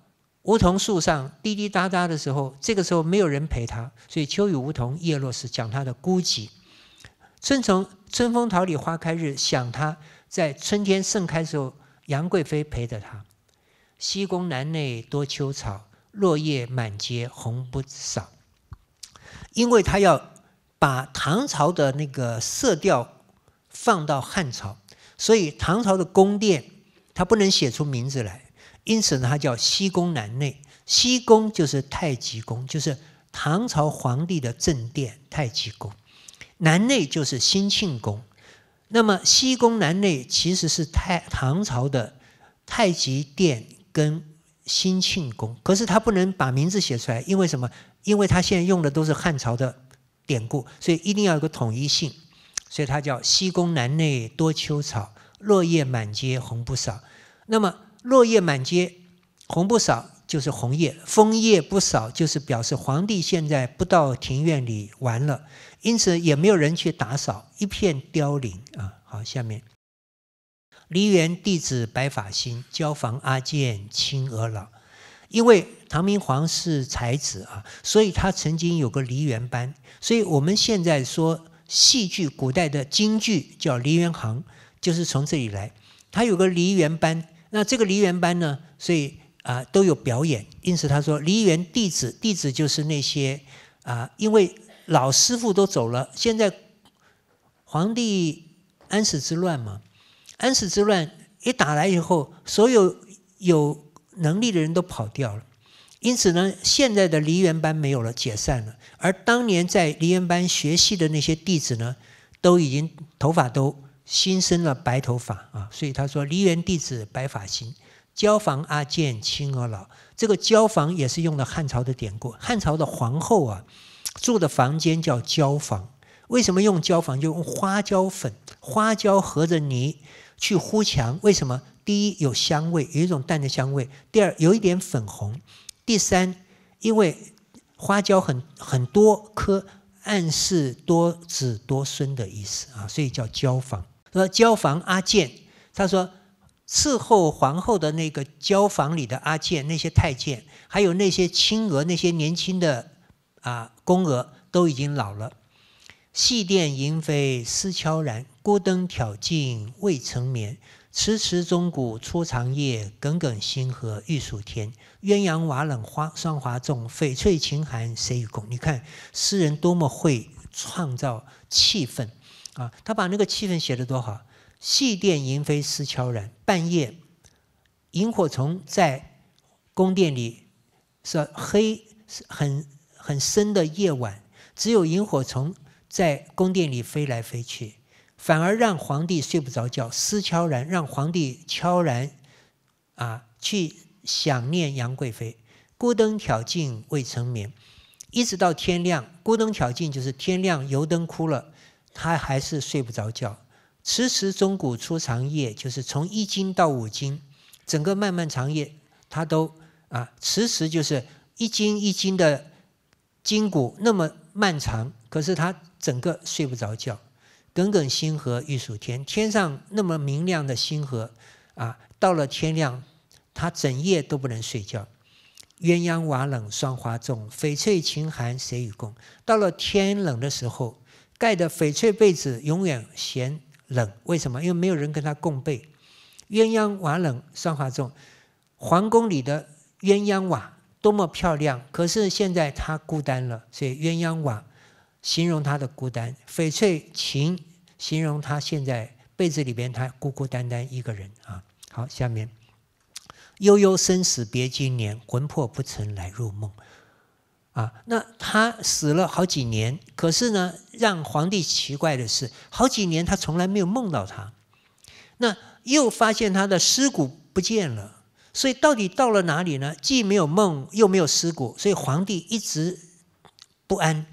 梧桐树上滴滴答答的时候，这个时候没有人陪他，所以秋雨梧桐叶落是讲他的孤寂。春从春风桃李花开日，想他在春天盛开时候，杨贵妃陪着他。西宫南内多秋草，落叶满阶红不扫。因为他要把唐朝的那个色调放到汉朝，所以唐朝的宫殿他不能写出名字来。因此呢，它叫西宫南内。西宫就是太极宫，就是唐朝皇帝的正殿太极宫。南内就是兴庆宫。那么西宫南内其实是太唐朝的太极殿跟兴庆宫。可是他不能把名字写出来，因为什么？因为他现在用的都是汉朝的典故，所以一定要有个统一性。所以它叫西宫南内多秋草，落叶满阶红不扫。那么。落叶满街，红不扫就是红叶；枫叶不扫就是表示皇帝现在不到庭院里玩了，因此也没有人去打扫，一片凋零啊。好，下面梨园弟子白发新，椒房阿监青娥老。因为唐明皇是才子啊，所以他曾经有个梨园班。所以我们现在说戏剧，古代的京剧叫梨园行，就是从这里来。他有个梨园班。那这个梨园班呢？所以啊，都有表演。因此他说，梨园弟子，弟子就是那些啊，因为老师傅都走了。现在皇帝安史之乱嘛，安史之乱一打来以后，所有有能力的人都跑掉了。因此呢，现在的梨园班没有了，解散了。而当年在梨园班学习的那些弟子呢，都已经头发都。新生了白头发啊，所以他说：“梨园弟子白发新，椒房阿健青娥老。”这个椒房也是用了汉朝的典故，汉朝的皇后啊住的房间叫椒房。为什么用椒房？就用花椒粉，花椒和着泥去糊墙。为什么？第一有香味，有一种淡的香味；第二有一点粉红；第三，因为花椒很很多颗，暗示多子多孙的意思啊，所以叫椒房。说交房阿健，他说伺候皇后的那个交房里的阿健，那些太监，还有那些青娥，那些年轻的啊宫娥，都已经老了。细殿萤飞思悄然，孤灯挑尽未成眠。迟迟钟鼓初长夜，耿耿星河欲曙天。鸳鸯瓦冷花霜华重，翡翠衾寒谁与共？你看，诗人多么会创造气氛。啊，他把那个气氛写得多好！细电荧飞思悄然，半夜萤火虫在宫殿里，是黑很很深的夜晚，只有萤火虫在宫殿里飞来飞去，反而让皇帝睡不着觉。思悄然，让皇帝悄然啊去想念杨贵妃。孤灯挑尽未成眠，一直到天亮。孤灯挑尽就是天亮，油灯枯了。他还是睡不着觉，迟迟钟谷初长夜，就是从一斤到五斤，整个漫漫长夜，他都啊迟迟就是一斤一斤的筋骨那么漫长，可是他整个睡不着觉。耿耿星河欲曙天，天上那么明亮的星河啊，到了天亮，他整夜都不能睡觉。鸳鸯瓦冷霜华重，翡翠衾寒谁与共？到了天冷的时候。盖的翡翠被子永远嫌冷，为什么？因为没有人跟他共被。鸳鸯瓦冷，双华重。皇宫里的鸳鸯瓦多么漂亮，可是现在他孤单了，所以鸳鸯瓦形容他的孤单。翡翠琴形容他现在被子里边他孤孤单单一个人啊。好，下面悠悠生死别经年，魂魄不曾来入梦。啊，那他死了好几年，可是呢，让皇帝奇怪的是，好几年他从来没有梦到他。那又发现他的尸骨不见了，所以到底到了哪里呢？既没有梦，又没有尸骨，所以皇帝一直不安。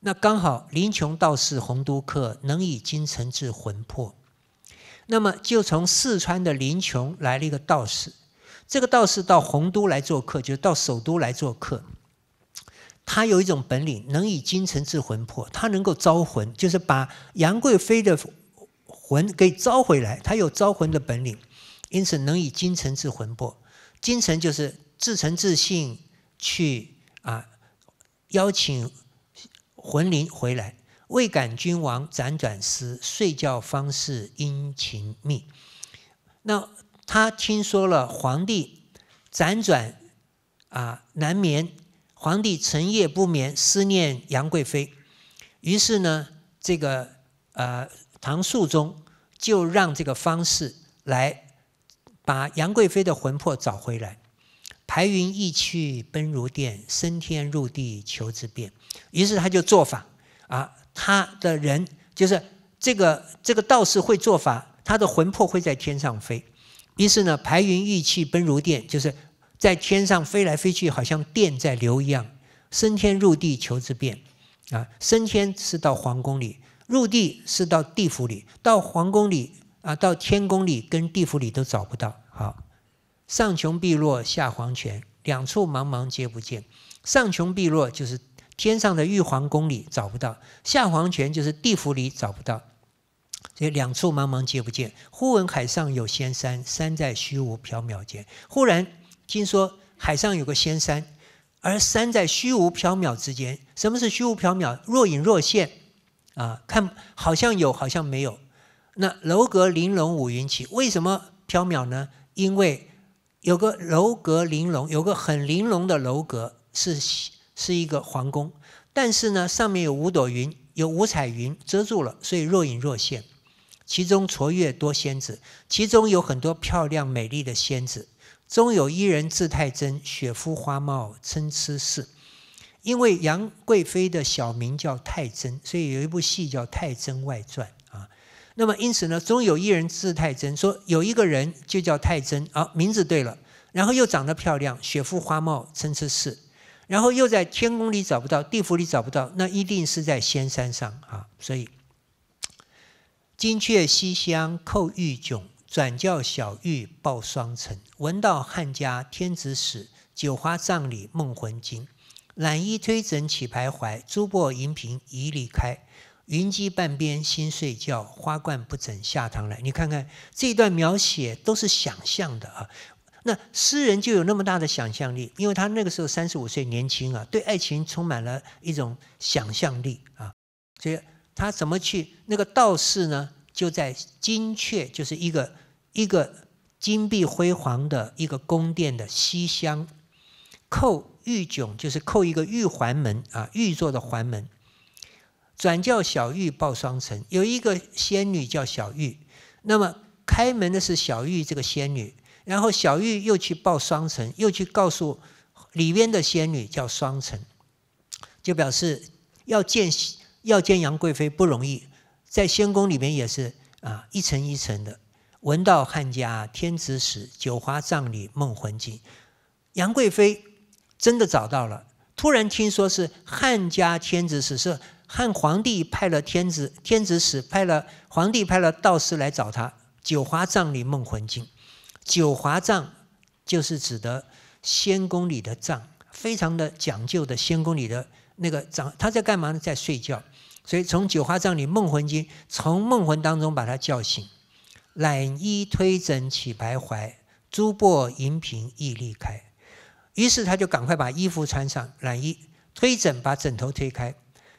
那刚好，林琼道士洪都客，能以金城治魂魄。那么，就从四川的林琼来了一个道士。这个道士到洪都来做客，就到首都来做客。他有一种本领，能以金城治魂魄。他能够招魂，就是把杨贵妃的魂给招回来。他有招魂的本领，因此能以金城治魂魄。金城就是自诚自信去啊邀请魂灵回来。未感君王辗转思，睡觉方是殷勤密。那他听说了皇帝辗转啊难眠。皇帝整夜不眠，思念杨贵妃，于是呢，这个呃唐肃宗就让这个方士来把杨贵妃的魂魄找回来。排云御气奔如电，升天入地求之遍。于是他就做法啊，他的人就是这个这个道士会做法，他的魂魄会在天上飞。于是呢，排云御气奔如电，就是。在天上飞来飞去，好像电在流一样，升天入地求之遍，啊，升天是到皇宫里，入地是到地府里，到皇宫里啊，到天宫里跟地府里都找不到。好，上穷碧落下黄泉，两处茫茫皆不见。上穷碧落就是天上的玉皇宫里找不到，下黄泉就是地府里找不到，这两处茫茫皆不见。忽闻海上有仙山，山在虚无缥缈间。忽然。听说海上有个仙山，而山在虚无缥缈之间。什么是虚无缥缈？若隐若现，啊，看好像有，好像没有。那楼阁玲珑五云起，为什么缥缈呢？因为有个楼阁玲珑，有个很玲珑的楼阁，是是一个皇宫。但是呢，上面有五朵云，有五彩云遮住了，所以若隐若现。其中绰约多仙子，其中有很多漂亮美丽的仙子。中有一人字太真，雪肤花貌参差是。因为杨贵妃的小名叫太真，所以有一部戏叫《太真外传》啊。那么因此呢，中有一人字太真，说有一个人就叫太真啊，名字对了，然后又长得漂亮，雪肤花貌参差是，然后又在天宫里找不到，地府里找不到，那一定是在仙山上啊。所以金雀西厢扣玉迥，转教小玉报双成，闻道汉家天子使，九华帐里梦魂惊。懒衣推枕起徘徊，珠箔银屏迤逦开。云髻半边新睡觉，花冠不整下堂来。你看看这段描写都是想象的啊！那诗人就有那么大的想象力，因为他那个时候三十五岁，年轻啊，对爱情充满了一种想象力啊。所以他怎么去那个道士呢？就在金阙，就是一个一个金碧辉煌的一个宫殿的西厢，叩玉囧，就是叩一个玉环门啊，玉做的环门。转叫小玉报双成，有一个仙女叫小玉，那么开门的是小玉这个仙女，然后小玉又去报双成，又去告诉里边的仙女叫双成，就表示要见要见杨贵妃不容易。在仙宫里面也是啊，一层一层的。文道汉家天子使，九华帐里梦魂惊。杨贵妃真的找到了，突然听说是汉家天子使，是汉皇帝派了天子天子使，派了皇帝派了道士来找他。九华帐里梦魂惊，九华帐就是指的仙宫里的帐，非常的讲究的仙宫里的那个帐，他在干嘛呢？在睡觉。所以从《九华帐里梦魂惊》，从梦魂当中把他叫醒，懒衣推枕起徘徊，珠箔银屏迤逦开。于是他就赶快把衣服穿上，懒衣推枕把枕头推开，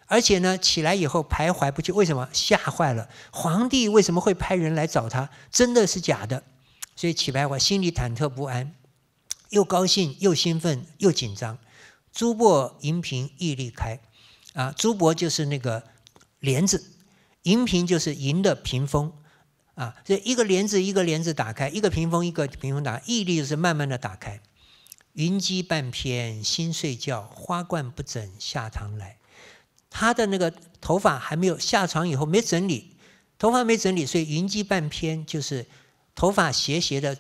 而且呢起来以后徘徊不去，为什么？吓坏了！皇帝为什么会派人来找他？真的是假的？所以起徘徊，心里忐忑不安，又高兴又兴奋又紧张。珠箔银屏迤逦开，啊，珠箔就是那个。帘子，银屏就是银的屏风，啊，这一个帘子一个帘子打开，一个屏风一个屏风打，开，毅力就是慢慢的打开。云机半偏心睡觉，花冠不整下堂来。他的那个头发还没有下床以后没整理，头发没整理，所以云机半偏就是头发斜斜的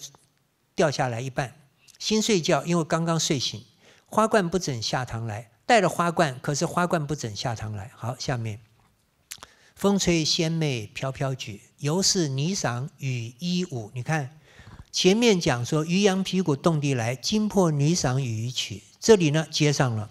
掉下来一半。心睡觉，因为刚刚睡醒，花冠不整下堂来，带了花冠，可是花冠不整下堂来。好，下面。风吹仙袂飘飘举，犹是霓裳羽衣舞。你看，前面讲说渔阳鼙鼓动地来，惊破霓裳羽衣曲。这里呢接上了，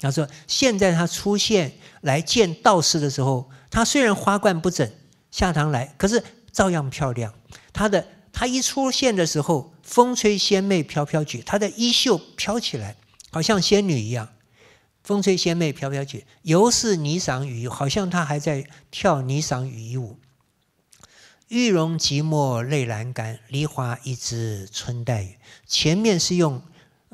他说现在他出现来见道士的时候，他虽然花冠不整下堂来，可是照样漂亮。他的他一出现的时候，风吹仙袂飘飘举，他的衣袖飘起来，好像仙女一样。风吹仙袂飘飘举，犹似霓裳羽衣。好像她还在跳霓裳羽衣舞。玉容寂寞泪阑干，梨花一枝春带雨。前面是用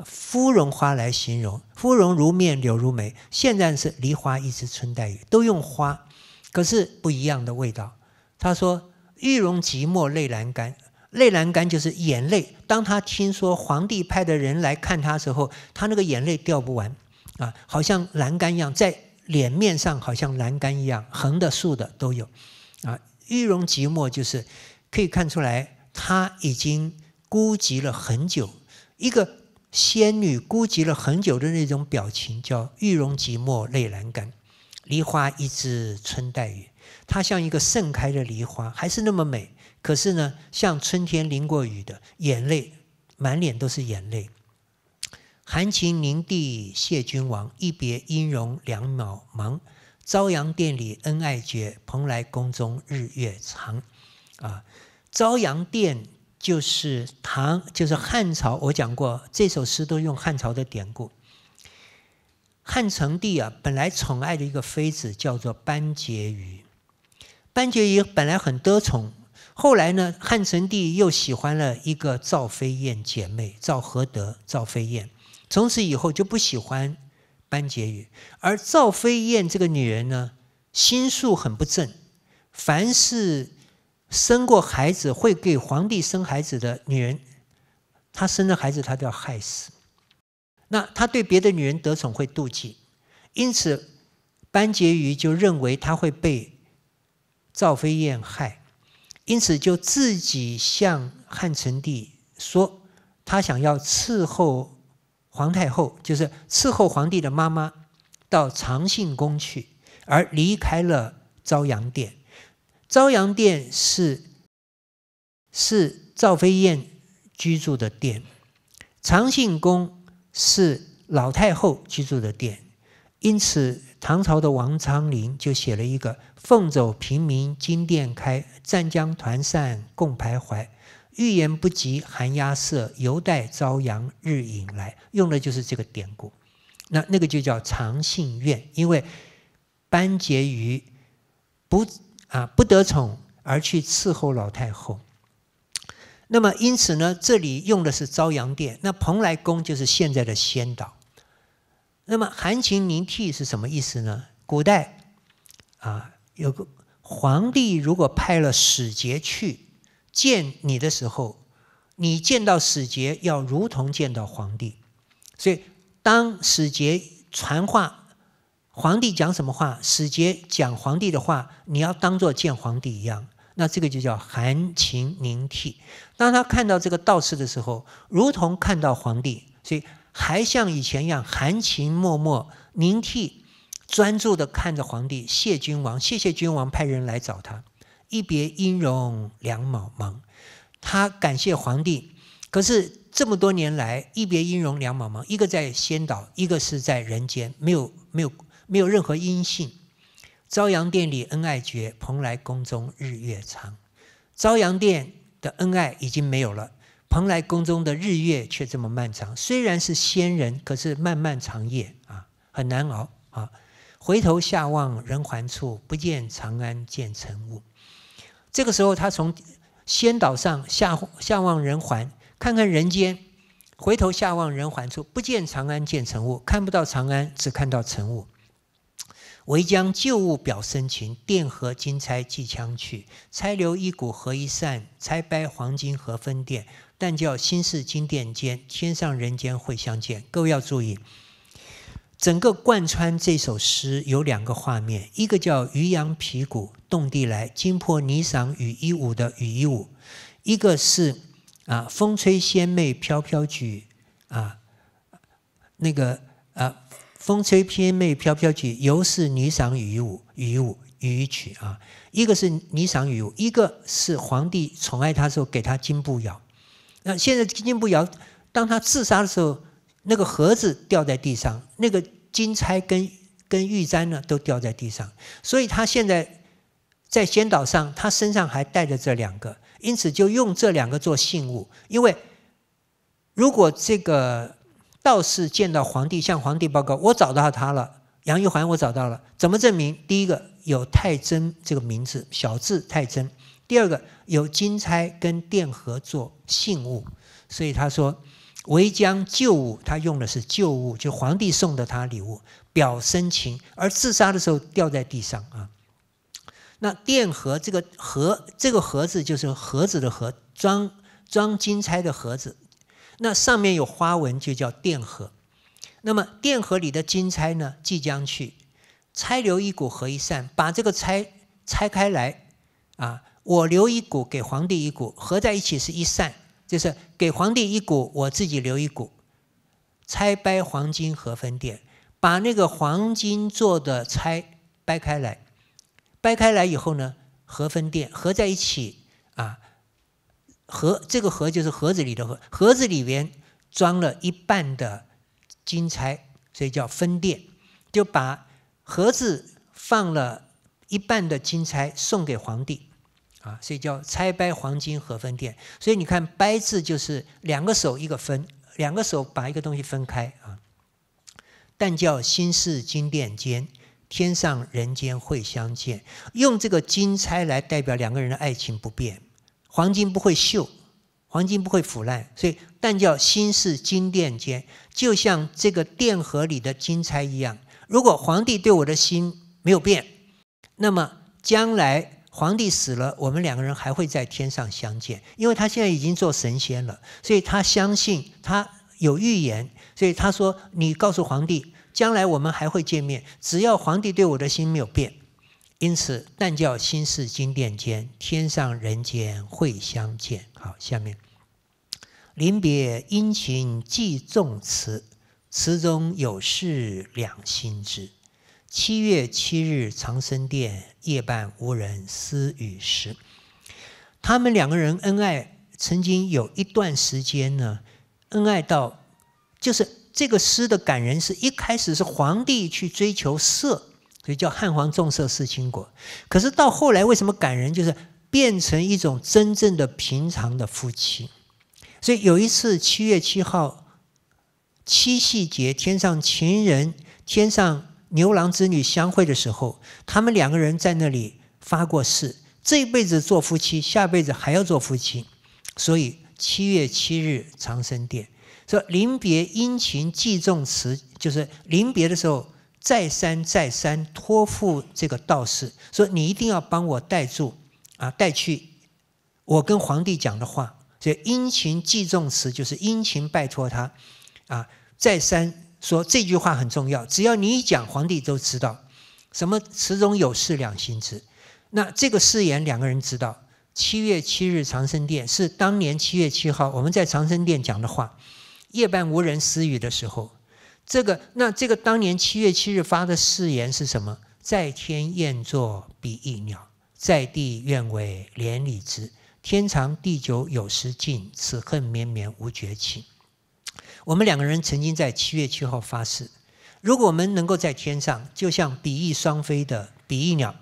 芙蓉花来形容，芙蓉如面柳如眉。现在是梨花一枝春带雨，都用花，可是不一样的味道。他说：“玉容寂寞泪阑干，泪阑干就是眼泪。当他听说皇帝派的人来看他的时候，他那个眼泪掉不完。”啊，好像栏杆一样，在脸面上好像栏杆一样，横的、竖的都有。啊，玉容寂寞就是可以看出来，她已经孤寂了很久。一个仙女孤寂了很久的那种表情，叫玉容寂寞泪阑干，梨花一枝春带雨。她像一个盛开的梨花，还是那么美，可是呢，像春天淋过雨的眼泪，满脸都是眼泪。含情凝睇谢君王，一别音容两渺茫。朝阳殿里恩爱绝，蓬莱宫中日月长。啊，朝阳殿就是唐，就是汉朝。我讲过这首诗都用汉朝的典故。汉成帝啊，本来宠爱的一个妃子叫做班婕妤，班婕妤本来很得宠，后来呢，汉成帝又喜欢了一个赵飞燕姐妹，赵合德、赵飞燕。从此以后就不喜欢班婕妤，而赵飞燕这个女人呢，心术很不正，凡是生过孩子、会给皇帝生孩子的女人，她生的孩子她都要害死。那她对别的女人得宠会妒忌，因此班婕妤就认为她会被赵飞燕害，因此就自己向汉成帝说，她想要伺候。皇太后就是伺候皇帝的妈妈，到长信宫去，而离开了朝阳殿。朝阳殿是是赵飞燕居住的殿，长信宫是老太后居住的殿。因此，唐朝的王昌龄就写了一个。凤走平明金殿开，湛江团扇共徘徊。欲言不及寒鸦色，犹待朝阳日影来。用的就是这个典故，那那个就叫长信怨，因为班婕妤不啊不得宠而去伺候老太后。那么因此呢，这里用的是朝阳殿，那蓬莱宫就是现在的仙岛。那么含情凝睇是什么意思呢？古代啊。有个皇帝如果派了使节去见你的时候，你见到使节要如同见到皇帝，所以当使节传话，皇帝讲什么话，使节讲皇帝的话，你要当做见皇帝一样，那这个就叫含情凝睇。当他看到这个道士的时候，如同看到皇帝，所以还像以前一样含情脉脉凝睇。专注的看着皇帝，谢君王，谢谢君王派人来找他。一别音容两茫茫，他感谢皇帝，可是这么多年来，一别音容两茫茫，一个在仙岛，一个是在人间，没有没有没有任何音信。朝阳殿里恩爱绝，蓬莱宫中日月长。朝阳殿的恩爱已经没有了，蓬莱宫中的日月却这么漫长。虽然是仙人，可是漫漫长夜啊，很难熬啊。回头下望人寰处，不见长安见尘雾。这个时候，他从仙岛上下下望人寰，看看人间。回头下望人寰处，不见长安见尘雾，看不到长安，只看到尘雾。唯将旧物表深情，钿合金钗寄将去。钗留一股合一扇，钗掰黄金合分店。但教心事金殿间，天上人间会相见。各位要注意。整个贯穿这首诗有两个画面，一个叫“渔阳鼙鼓动地来，惊破霓裳羽衣舞”的羽衣舞，一个是啊“风吹仙袂飘飘举”，啊那个啊“风吹仙袂飘飘举”，犹是霓裳羽衣舞，羽衣舞，羽衣曲啊，一个是霓裳羽衣舞，一个是皇帝宠爱她时候给她金步摇，那现在金步摇，当她自杀的时候。那个盒子掉在地上，那个金钗跟跟玉簪呢都掉在地上，所以他现在在仙岛上，他身上还带着这两个，因此就用这两个做信物。因为如果这个道士见到皇帝，向皇帝报告：“我找到他了，杨玉环，我找到了。”怎么证明？第一个有“太真”这个名字，小字“太真”；第二个有金钗跟电盒做信物，所以他说。唯将旧物，他用的是旧物，就皇帝送的他礼物，表深情。而自杀的时候掉在地上啊。那殿盒，这个盒，这个盒子就是盒子的盒，装装金钗的盒子。那上面有花纹，就叫殿盒。那么殿盒里的金钗呢，即将去拆，留一股合一扇，把这个钗拆开来啊，我留一股给皇帝一股，合在一起是一扇。就是给皇帝一股，我自己留一股。拆掰黄金和分店，把那个黄金做的拆掰开来，掰开来以后呢，和分店合在一起啊，盒这个盒就是盒子里的盒，盒子里边装了一半的金钗，所以叫分店，就把盒子放了一半的金钗送给皇帝。啊，所以叫拆掰黄金合分殿。所以你看“掰”字就是两个手一个分，两个手把一个东西分开啊。但叫心事金殿坚，天上人间会相见。用这个金钗来代表两个人的爱情不变，黄金不会锈，黄金不会腐烂。所以但叫心事金殿坚，就像这个殿盒里的金钗一样。如果皇帝对我的心没有变，那么将来。皇帝死了，我们两个人还会在天上相见，因为他现在已经做神仙了，所以他相信他有预言，所以他说：“你告诉皇帝，将来我们还会见面，只要皇帝对我的心没有变。”因此，但教心事金殿间，天上人间会相见。好，下面临别殷勤寄重词，词中有事两心知。七月七日长生殿，夜半无人私语时。他们两个人恩爱，曾经有一段时间呢，恩爱到就是这个诗的感人，是一开始是皇帝去追求色，所以叫汉皇重色思倾国。可是到后来，为什么感人？就是变成一种真正的平常的夫妻。所以有一次七月七号七夕节，天上情人，天上。牛郎织女相会的时候，他们两个人在那里发过誓，这辈子做夫妻，下辈子还要做夫妻。所以七月七日长生殿，说临别殷勤寄重词，就是临别的时候再三再三托付这个道士，说你一定要帮我带住啊，带去我跟皇帝讲的话。这殷勤寄重词，就是殷勤拜托他，啊，再三。说这句话很重要，只要你一讲，皇帝都知道。什么？词中有事，两心知。那这个誓言，两个人知道。七月七日长生殿，是当年七月七号，我们在长生殿讲的话。夜半无人私语的时候，这个，那这个当年七月七日发的誓言是什么？在天愿作比翼鸟，在地愿为连理枝。天长地久有时尽，此恨绵绵无绝期。我们两个人曾经在七月七号发誓，如果我们能够在天上，就像比翼双飞的比翼鸟，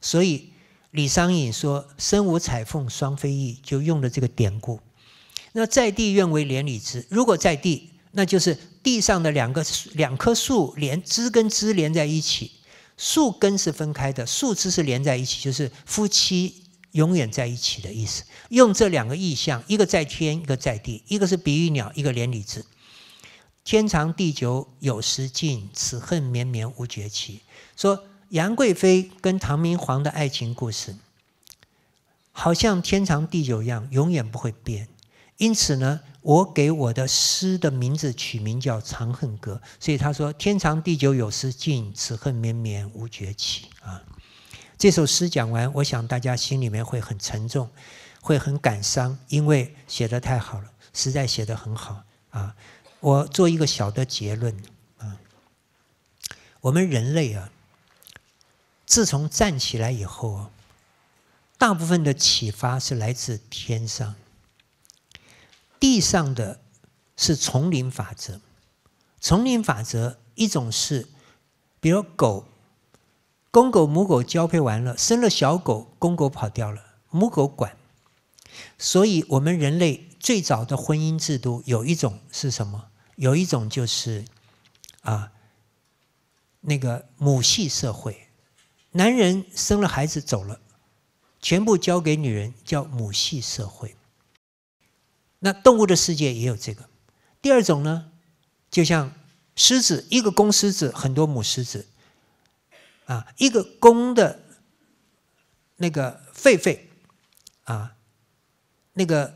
所以李商隐说“身无彩凤双飞翼”，就用了这个典故。那在地愿为连理枝，如果在地，那就是地上的两个两棵树连枝跟枝连在一起，树根是分开的，树枝是连在一起，就是夫妻永远在一起的意思。用这两个意象，一个在天，一个在地，一个是比翼鸟，一个连理枝。天长地久有时尽，此恨绵绵无绝期。说杨贵妃跟唐明皇的爱情故事，好像天长地久一样，永远不会变。因此呢，我给我的诗的名字取名叫《长恨歌》。所以他说：“天长地久有时尽，此恨绵绵无绝期。”啊，这首诗讲完，我想大家心里面会很沉重，会很感伤，因为写的太好了，实在写的很好啊。我做一个小的结论啊，我们人类啊，自从站起来以后啊，大部分的启发是来自天上，地上的，是丛林法则。丛林法则一种是，比如狗，公狗母狗交配完了，生了小狗，公狗跑掉了，母狗管。所以，我们人类最早的婚姻制度有一种是什么？有一种就是，啊，那个母系社会，男人生了孩子走了，全部交给女人，叫母系社会。那动物的世界也有这个。第二种呢，就像狮子，一个公狮子，很多母狮子，啊，一个公的那个狒狒，啊，那个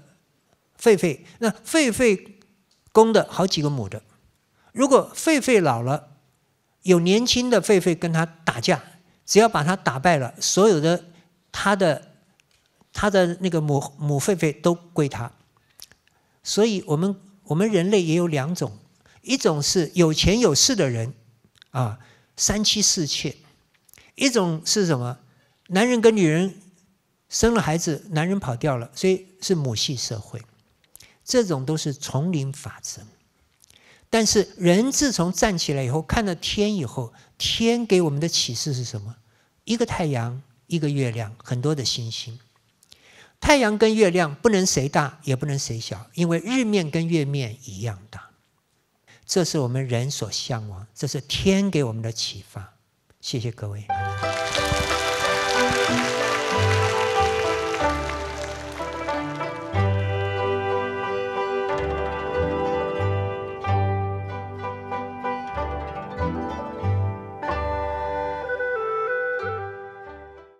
狒狒，那狒狒。公的好几个母的，如果狒狒老了，有年轻的狒狒跟他打架，只要把他打败了，所有的他的他的那个母母狒狒都归他。所以我们我们人类也有两种，一种是有钱有势的人啊，三妻四妾；一种是什么，男人跟女人生了孩子，男人跑掉了，所以是母系社会。这种都是丛林法则，但是人自从站起来以后，看到天以后，天给我们的启示是什么？一个太阳，一个月亮，很多的星星。太阳跟月亮不能谁大，也不能谁小，因为日面跟月面一样大。这是我们人所向往，这是天给我们的启发。谢谢各位。